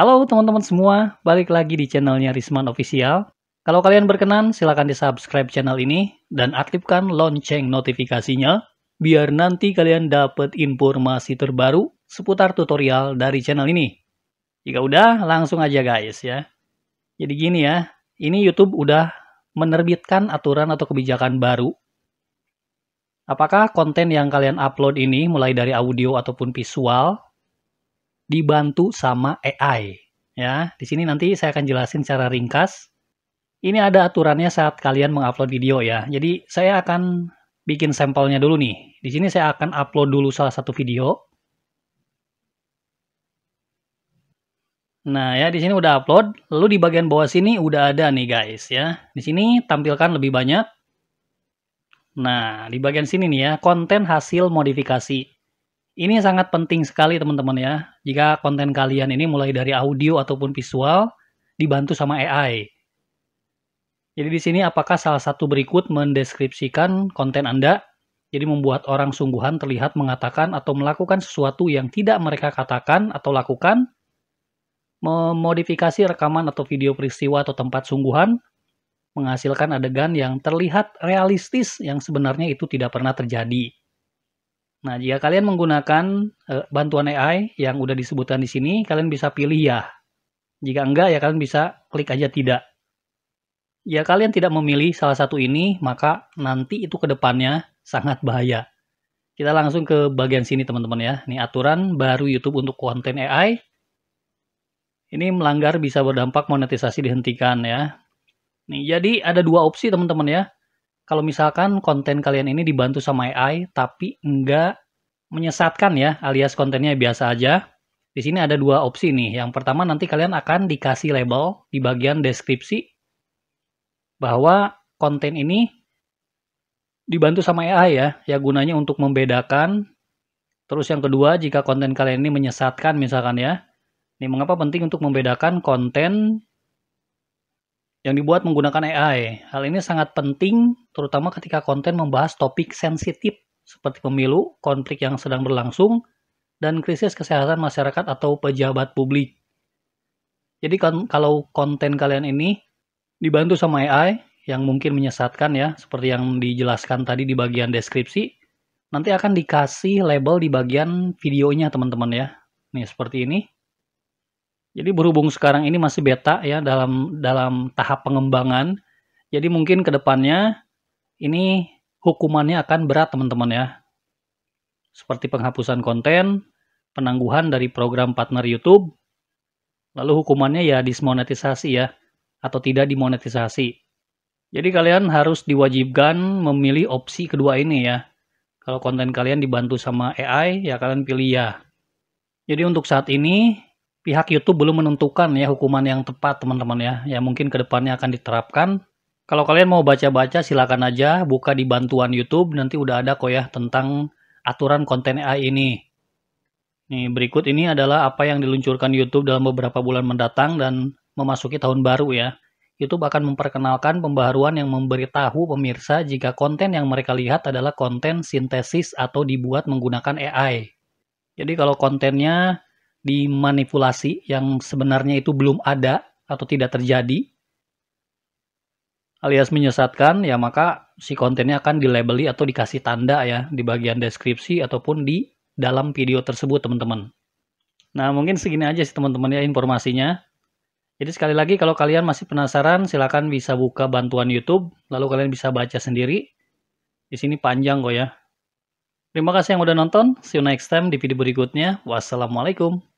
Halo teman-teman semua, balik lagi di channelnya Risman Official. Kalau kalian berkenan, silahkan di-subscribe channel ini dan aktifkan lonceng notifikasinya biar nanti kalian dapat informasi terbaru seputar tutorial dari channel ini. Jika udah, langsung aja guys ya. Jadi gini ya, ini YouTube udah menerbitkan aturan atau kebijakan baru. Apakah konten yang kalian upload ini mulai dari audio ataupun visual dibantu sama AI. Ya, di sini nanti saya akan jelasin secara ringkas. Ini ada aturannya saat kalian mengupload video ya. Jadi saya akan bikin sampelnya dulu nih. Di sini saya akan upload dulu salah satu video. Nah ya di sini udah upload, lalu di bagian bawah sini udah ada nih guys ya. Di sini tampilkan lebih banyak. Nah di bagian sini nih ya konten hasil modifikasi. Ini sangat penting sekali teman-teman ya. Jika konten kalian ini mulai dari audio ataupun visual dibantu sama AI. Jadi di sini apakah salah satu berikut mendeskripsikan konten Anda? Jadi membuat orang sungguhan terlihat mengatakan atau melakukan sesuatu yang tidak mereka katakan atau lakukan, memodifikasi rekaman atau video peristiwa atau tempat sungguhan, menghasilkan adegan yang terlihat realistis yang sebenarnya itu tidak pernah terjadi. Nah, jika kalian menggunakan uh, bantuan AI yang udah disebutkan di sini, kalian bisa pilih ya. Jika enggak, ya kalian bisa klik aja tidak. Ya kalian tidak memilih salah satu ini, maka nanti itu ke depannya sangat bahaya. Kita langsung ke bagian sini teman-teman ya. Ini aturan baru YouTube untuk konten AI. Ini melanggar bisa berdampak monetisasi dihentikan ya. Nih, jadi ada dua opsi teman-teman ya kalau misalkan konten kalian ini dibantu sama AI tapi enggak menyesatkan ya, alias kontennya biasa aja. Di sini ada dua opsi nih. Yang pertama nanti kalian akan dikasih label di bagian deskripsi bahwa konten ini dibantu sama AI ya, ya gunanya untuk membedakan. Terus yang kedua, jika konten kalian ini menyesatkan misalkan ya. Ini mengapa penting untuk membedakan konten yang dibuat menggunakan AI. Hal ini sangat penting terutama ketika konten membahas topik sensitif seperti pemilu, konflik yang sedang berlangsung, dan krisis kesehatan masyarakat atau pejabat publik. Jadi kon kalau konten kalian ini dibantu sama AI yang mungkin menyesatkan ya, seperti yang dijelaskan tadi di bagian deskripsi, nanti akan dikasih label di bagian videonya teman-teman ya. Nih seperti ini. Jadi berhubung sekarang ini masih beta ya dalam dalam tahap pengembangan, jadi mungkin kedepannya ini hukumannya akan berat teman-teman ya. Seperti penghapusan konten, penangguhan dari program partner YouTube, lalu hukumannya ya dismonetisasi ya atau tidak dimonetisasi. Jadi kalian harus diwajibkan memilih opsi kedua ini ya. Kalau konten kalian dibantu sama AI ya kalian pilih ya. Jadi untuk saat ini pihak YouTube belum menentukan ya hukuman yang tepat teman-teman ya. Ya mungkin kedepannya akan diterapkan. Kalau kalian mau baca-baca silakan aja buka di bantuan YouTube nanti udah ada kok ya tentang aturan konten AI ini. Nih berikut ini adalah apa yang diluncurkan YouTube dalam beberapa bulan mendatang dan memasuki tahun baru ya. YouTube akan memperkenalkan pembaharuan yang memberitahu pemirsa jika konten yang mereka lihat adalah konten sintesis atau dibuat menggunakan AI. Jadi kalau kontennya dimanipulasi yang sebenarnya itu belum ada atau tidak terjadi alias menyesatkan ya maka si kontennya akan di-labeli atau dikasih tanda ya di bagian deskripsi ataupun di dalam video tersebut teman-teman. Nah mungkin segini aja sih teman-teman ya informasinya. Jadi sekali lagi kalau kalian masih penasaran silahkan bisa buka bantuan YouTube lalu kalian bisa baca sendiri. Di sini panjang kok ya. Terima kasih yang udah nonton. See you next time di video berikutnya. Wassalamualaikum.